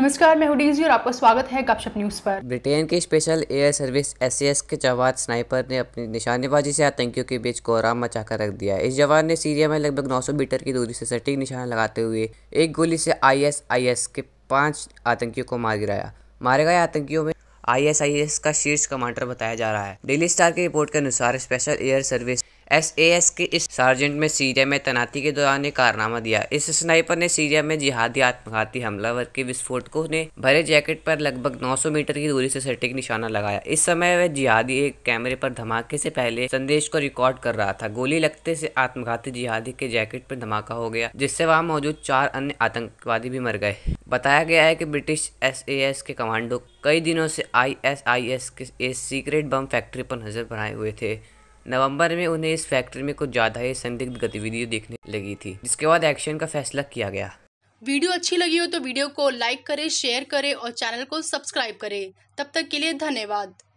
नमस्कार मैं हुडीजी और आपका स्वागत है गपशप न्यूज़ पर ब्रिटेन की स्पेशल एयर सर्विस एस के जवान स्नाइपर ने अपनी निशानेबाजी से आतंकियों के बीच कोहराम मचाकर रख दिया इस जवान ने सीरिया में लगभग 900 मीटर की दूरी से सटीक निशान लगाते हुए एक गोली से आई के पांच आतंकियों को मार गिराया मारे गए आतंकियों में आईएसआईएस का शीर्ष कमांडर बताया जा रहा है डेली स्टार की रिपोर्ट के अनुसार special air service S A S के इस सार्जेंट में सीरिया में तैनाती के दौरान एक कारनामा दिया इस स्नाइपर ने सीरिया में जिहादी आत्मघाती हमलावर के विस्फोटकों ने भरे जैकेट पर लगभग 900 मीटर की दूरी से सटीक निशाना लगाया इस समय वह जिहादी एक कैमरे पर धमाके से पहले संदेश को रिकॉर्ड कर रहा था गोली लगते से आत्मघाती जिहादी के जैकेट पर धमाका हो गया जिससे वहां मौजूद चार अन्य आतंकवादी भी मर गए बताया गया है कि ब्रिटिश एस के कमांडो कई दिनों से आई एस आई एस के सीक्रेट बम फैक्ट्री पर नजर बनाए हुए थे नवंबर में उन्हें इस फैक्ट्री में कुछ ज़्यादा ही संदिग्ध गतिविधियों देखने लगी थी जिसके बाद एक्शन का फैसला किया गया वीडियो अच्छी लगी हो तो वीडियो को लाइक करें शेयर करें और चैनल को सब्सक्राइब करें तब तक के लिए धन्यवाद